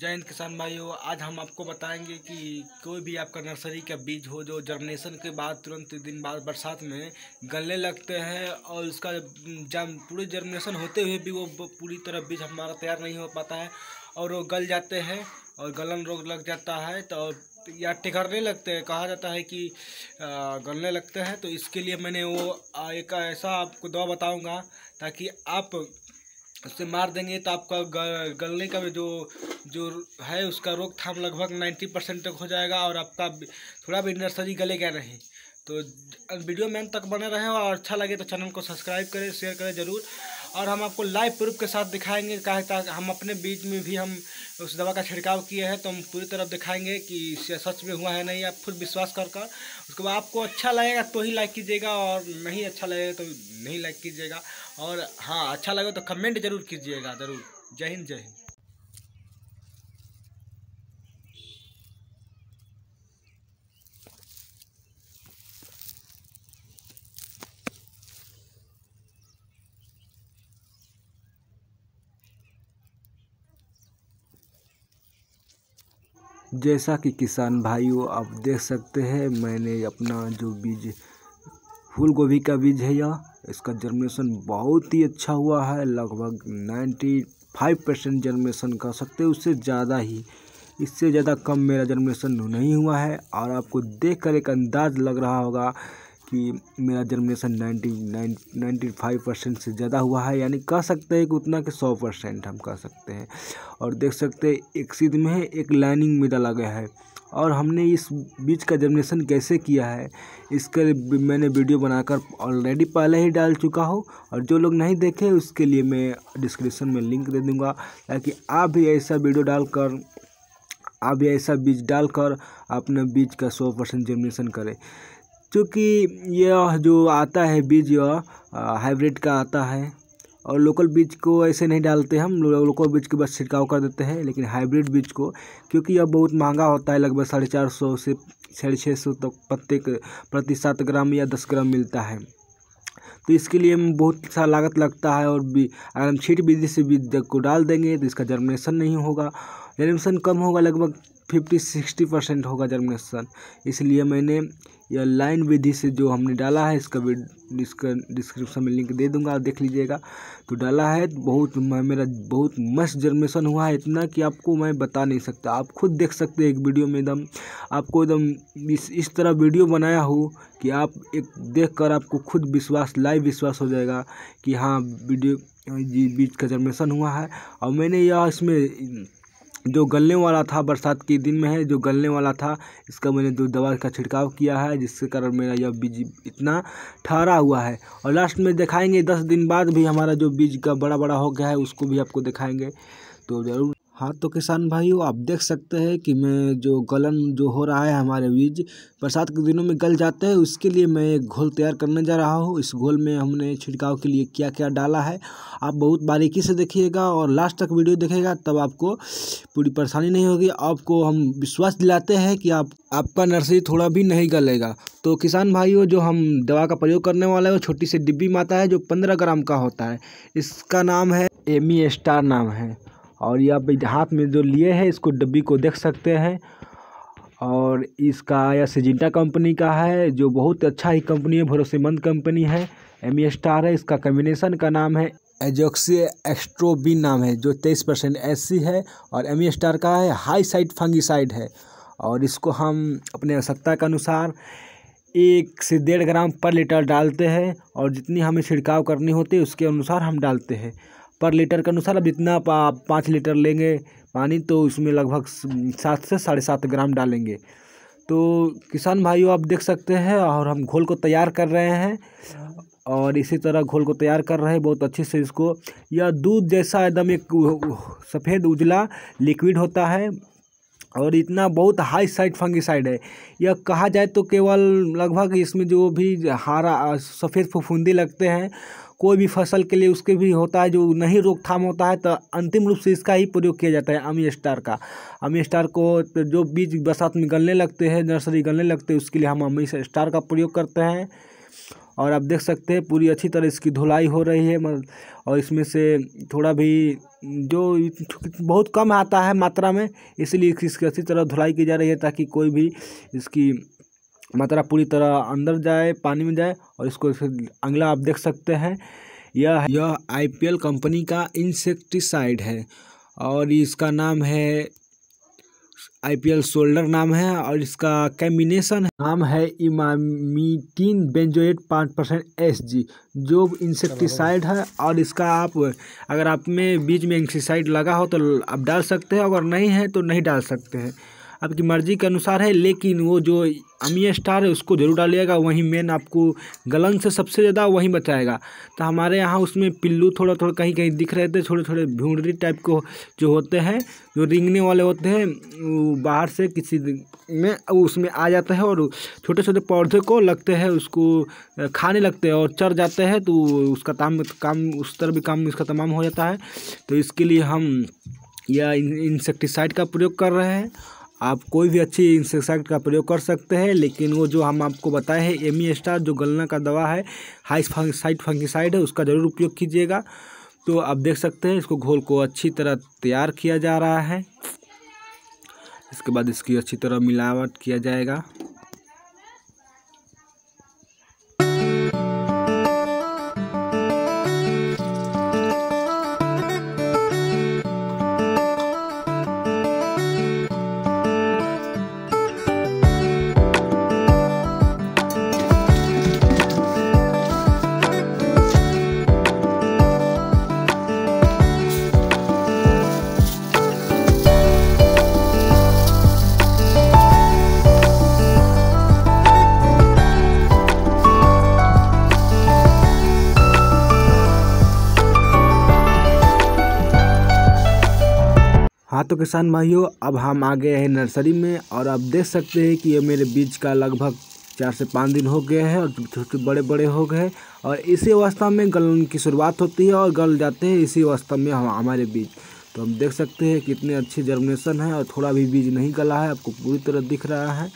जय हिंद किसान भाइयों आज हम आपको बताएंगे कि कोई भी आपका नर्सरी का बीज हो जो जर्मिनेशन के बाद तुरंत दिन बाद बरसात में गलने लगते हैं और उसका जम पूरे जर्मिनेशन होते हुए भी वो पूरी तरह बीज हमारा तैयार नहीं हो पाता है और वो गल जाते हैं और गलन रोग लग जाता है तो या टिकरने लगते हैं कहा जाता है कि गलने लगते हैं तो इसके लिए मैंने वो एक ऐसा आपको दवा बताऊँगा ताकि आप उससे मार देंगे तो आपका गलने का भी जो जो है उसका रोकथाम लगभग नाइन्टी परसेंट तक हो जाएगा और आपका थोड़ा भी नर्सरी गलेगा नहीं तो वीडियो में तक बने रहें और अच्छा लगे तो चैनल को सब्सक्राइब करें शेयर करें ज़रूर और हम आपको लाइव प्रूफ के साथ दिखाएंगे कहा ताकि हम अपने बीच में भी हम उस दवा का छिड़काव किए हैं तो हम पूरी तरफ दिखाएंगे कि सच में हुआ है नहीं आप फिर विश्वास कर कर उसके बाद आपको अच्छा लगेगा तो ही लाइक कीजिएगा और नहीं अच्छा लगेगा तो नहीं लाइक कीजिएगा और हाँ अच्छा लगेगा तो कमेंट ज़रूर कीजिएगा ज़रूर जय हिंद जय हिंद जैसा कि किसान भाइयों आप देख सकते हैं मैंने अपना जो बीज फूल गोभी का बीज है यह इसका जर्मिनेशन बहुत ही अच्छा हुआ है लगभग नाइन्टी फाइव परसेंट जर्मिनेशन कर सकते हैं उससे ज़्यादा ही इससे ज़्यादा कम मेरा जर्मिनेशन नहीं हुआ है और आपको देख कर एक अंदाज लग रहा होगा कि मेरा germination ninety nine ninety five percent से ज़्यादा हुआ है यानी कह सकते हैं कि उतना के सौ परसेंट हम कह सकते हैं और देख सकते हैं एक सीध में एक लाइनिंग में डाला गया है और हमने इस बीज का जर्मिनेशन कैसे किया है इसके मैंने वीडियो बनाकर ऑलरेडी पहले ही डाल चुका हूँ और जो लोग नहीं देखे उसके लिए मैं डिस्क्रिप्शन में लिंक दे दूँगा ताकि आप भी ऐसा वीडियो डालकर आप भी ऐसा बीज डालकर अपने बीज का सौ परसेंट जर्मिनेशन करें क्योंकि यह जो आता है बीज यह हाइब्रिड का आता है और लोकल बीज को ऐसे नहीं डालते हम लोकल बीज के बस छिड़काव कर देते हैं लेकिन हाइब्रिड बीज को क्योंकि यह बहुत महंगा होता है लगभग साढ़े चार सौ से साढ़े छः सौ तक पत्ते प्रति सात ग्राम या दस ग्राम मिलता है तो इसके लिए बहुत सा लागत लगता है और भी अगर हम छीट विधि से बीज को डाल देंगे तो इसका जर्मिनेशन नहीं होगा जर्मिनेशन कम होगा लगभग फिफ्टी सिक्सटी परसेंट होगा जर्मिनेशन इसलिए मैंने यह लाइन विधि से जो हमने डाला है इसका भी डिस्क्रिप्शन में लिंक दे दूंगा आप देख लीजिएगा तो डाला है बहुत मेरा बहुत मस्त जर्मिनेशन हुआ है इतना कि आपको मैं बता नहीं सकता आप खुद देख सकते हैं एक वीडियो में एकदम आपको एकदम इस इस तरह वीडियो बनाया हो कि आप एक देख कर आपको खुद विश्वास लाइव विश्वास हो जाएगा कि हाँ वीडियो जी बीच का जर्मिनेशन हुआ है और मैंने यह इसमें जो गलने वाला था बरसात के दिन में है जो गलने वाला था इसका मैंने दो दवा का छिड़काव किया है जिसके कारण मेरा यह बीज इतना ठहरा हुआ है और लास्ट में दिखाएंगे दस दिन बाद भी हमारा जो बीज का बड़ा बड़ा हो गया है उसको भी आपको दिखाएंगे तो ज़रूर हाँ तो किसान भाइयों आप देख सकते हैं कि मैं जो गलन जो हो रहा है हमारे बीज बरसात के दिनों में गल जाते हैं उसके लिए मैं एक घोल तैयार करने जा रहा हूँ इस घोल में हमने छिड़काव के लिए क्या क्या डाला है आप बहुत बारीकी से देखिएगा और लास्ट तक वीडियो देखेगा तब आपको पूरी परेशानी नहीं होगी आपको हम विश्वास दिलाते हैं कि आप आपका नर्सरी थोड़ा भी नहीं गलेगा तो किसान भाइयों जो हम दवा का प्रयोग करने वाला है वो छोटी सी डिब्बी माता है जो पंद्रह ग्राम का होता है इसका नाम है एमी स्टार नाम है और यह अभी हाथ में जो लिए है इसको डब्बी को देख सकते हैं और इसका यह सिजिंटा कंपनी का है जो बहुत अच्छा ही कंपनी है भरोसेमंद कंपनी है एम स्टार e है इसका कम्बिनेशन का नाम है एजोक्सी एक्स्ट्रोबिन नाम है जो तेईस परसेंट एस है और एम स्टार e का है हाई साइड साइड है और इसको हम अपने आवश्यकता के अनुसार एक से डेढ़ ग्राम पर लीटर डालते हैं और जितनी हमें छिड़काव करनी होती है उसके अनुसार हम डालते हैं पर लीटर के अनुसार अब जितना पाँच लीटर लेंगे पानी तो उसमें लगभग सात से साढ़े सात ग्राम डालेंगे तो किसान भाइयों आप देख सकते हैं और हम घोल को तैयार कर रहे हैं और इसी तरह घोल को तैयार कर रहे हैं बहुत अच्छे से इसको यह दूध जैसा एकदम एक सफ़ेद उजला लिक्विड होता है और इतना बहुत हाई साइड फंगिसाइड है यह कहा जाए तो केवल लगभग इसमें जो भी हारा सफ़ेद फफूंदी लगते हैं कोई भी फसल के लिए उसके भी होता है जो नहीं रोकथाम होता है तो अंतिम रूप से इसका ही प्रयोग किया जाता है अमी स्टार का अमी स्टार को जो बीज बरसात में गलने लगते हैं नर्सरी गलने लगते हैं उसके लिए हम अमी स्टार का प्रयोग करते हैं और आप देख सकते हैं पूरी अच्छी तरह इसकी धुलाई हो रही है और इसमें से थोड़ा भी जो बहुत कम आता है मात्रा में इसलिए इसकी अच्छी तरह धुलाई की जा रही है ताकि कोई भी इसकी मात्रा पूरी तरह अंदर जाए पानी में जाए और इसको अगला आप देख सकते हैं यह यह आईपीएल कंपनी का इंसेक्टिसाइड है और इसका नाम है आईपीएल सोल्डर नाम है और इसका कैम्बिनेशन नाम है इमामीटीन बेंजोएट पाँच परसेंट एस जी जो इंसेक्टिसाइड है और इसका आप अगर आप में बीच में इंसेक्टिसाइड लगा हो तो आप डाल सकते हैं अगर नहीं है तो नहीं डाल सकते हैं आपकी मर्ज़ी के अनुसार है लेकिन वो जो अमी स्टार है उसको ज़रूर डालिएगा वहीं मेन आपको गलन से सबसे ज़्यादा वहीं बचाएगा तो हमारे यहाँ उसमें पिल्लू थोड़ा थोड़ा कहीं कहीं दिख रहे थे छोटे छोटे भूडरी टाइप को जो होते हैं जो रिंगने वाले होते हैं बाहर से किसी में उसमें आ जाते हैं और छोटे छोटे पौधे को लगते हैं उसको खाने लगते हैं और चर जाते हैं तो उसका ताम काम उस तरह भी काम उसका तमाम हो जाता है तो इसके लिए हम या इंसेक्टिसाइड का प्रयोग कर रहे हैं आप कोई भी अच्छी इंसेक्साइड का प्रयोग कर सकते हैं लेकिन वो जो हम आपको बताए हैं एमी स्टार e जो गलना का दवा है हाई फंगसाइड फंगिसाइड है उसका ज़रूर उपयोग कीजिएगा तो आप देख सकते हैं इसको घोल को अच्छी तरह तैयार किया जा रहा है इसके बाद इसकी अच्छी तरह मिलावट किया जाएगा हाँ तो किसान भाइयों अब हम आ गए हैं नर्सरी में और आप देख सकते हैं कि ये मेरे बीज का लगभग चार से पाँच दिन हो गए हैं और छोटे बड़े बड़े हो गए और इसी अवस्था में गलन की शुरुआत होती है और गल जाते हैं इसी अवस्था में हम हमारे बीज तो हम देख सकते हैं कितने अच्छे जर्मिनेशन है और थोड़ा भी बीज नहीं गला है आपको पूरी तरह दिख रहा है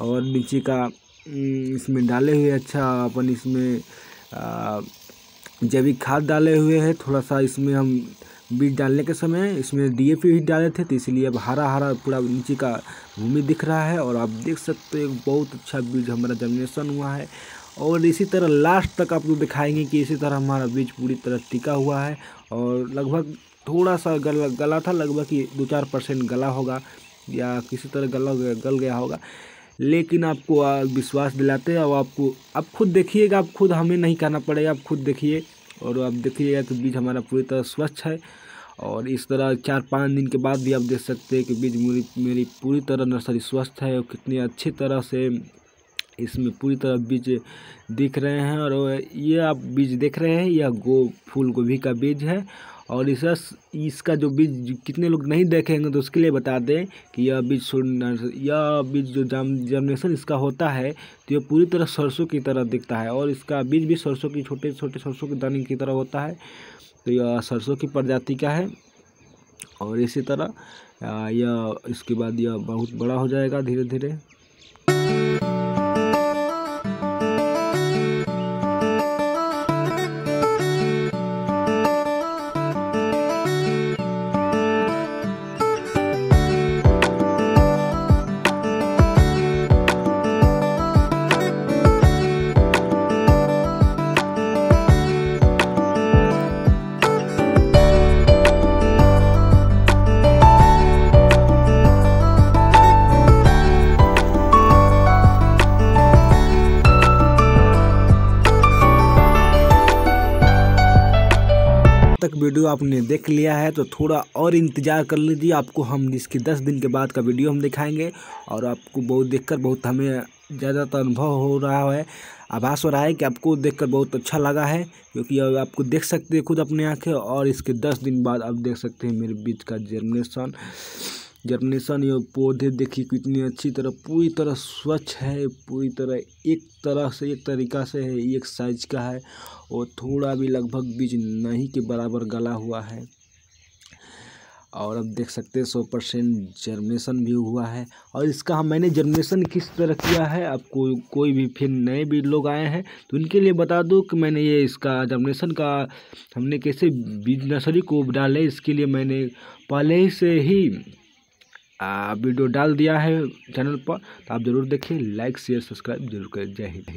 और नीचे का हम्म, इसमें डाले हुए अच्छा अपन इसमें जैविक खाद डाले हुए हैं थोड़ा सा इसमें हम बीज डालने के समय इसमें डी पी भी डाले थे तो इसलिए अब हरा हरा पूरा नीचे का भूमि दिख रहा है और आप देख सकते हो बहुत अच्छा बीज हमारा जर्मिनेशन हुआ है और इसी तरह लास्ट तक आपको दिखाएंगे कि इसी तरह हमारा बीज पूरी तरह टिका हुआ है और लगभग थोड़ा सा गला गला था लगभग कि दो चार परसेंट गला होगा या किसी तरह गला गल गया होगा लेकिन आपको विश्वास दिलाते हैं और आपको आप खुद देखिएगा आप खुद हमें नहीं कहना पड़ेगा आप खुद देखिए और आप देखिएगा कि तो बीज हमारा पूरी तरह स्वच्छ है और इस तरह चार पाँच दिन के बाद भी आप देख सकते हैं कि बीज मेरी मेरी पूरी तरह नर्सरी स्वस्थ है और कितनी अच्छी तरह से इसमें पूरी तरह बीज दिख रहे हैं और ये आप बीज देख रहे हैं यह गो फूल गोभी का बीज है और इसका इसका जो बीज कितने लोग नहीं देखेंगे तो उसके लिए बता दें कि यह बीज यह बीज जो जर्म जर्मिनेशन इसका होता है तो यह पूरी तरह सरसों की तरह दिखता है और इसका बीज भी सरसों की छोटे छोटे सरसों के दाने की तरह होता है तो यह सरसों की प्रजाति का है और इसी तरह यह इसके बाद यह बहुत बड़ा हो जाएगा धीरे धीरे तक वीडियो आपने देख लिया है तो थोड़ा और इंतज़ार कर लीजिए आपको हम इसके दस दिन के बाद का वीडियो हम दिखाएंगे और आपको बहुत देखकर बहुत हमें ज़्यादातर अनुभव हो रहा है आभास हो रहा है कि आपको देखकर बहुत अच्छा लगा है क्योंकि अब आपको देख सकते हैं खुद अपने आँखें और इसके दस दिन बाद आप देख सकते हैं मेरे बीच का जर्मिनेशन जर्मिनेशन ये पौधे देखिए कितनी अच्छी तरह पूरी तरह स्वच्छ है पूरी तरह एक तरह से एक तरीका से है एक साइज का है और थोड़ा भी लगभग बीज नहीं के बराबर गला हुआ है और अब देख सकते हैं सौ परसेंट जर्मिनेशन भी हुआ है और इसका मैंने जर्मिनेशन किस तरह किया है को, कोई भी फिर नए भी लोग आए हैं तो उनके लिए बता दूं कि मैंने ये इसका जर्मिनेशन का हमने कैसे बीज नर्सरी को डाले इसके लिए मैंने पहले ही से ही वीडियो डाल दिया है चैनल पर तो आप ज़रूर देखिए लाइक शेयर सब्सक्राइब जरूर करें जय हिंद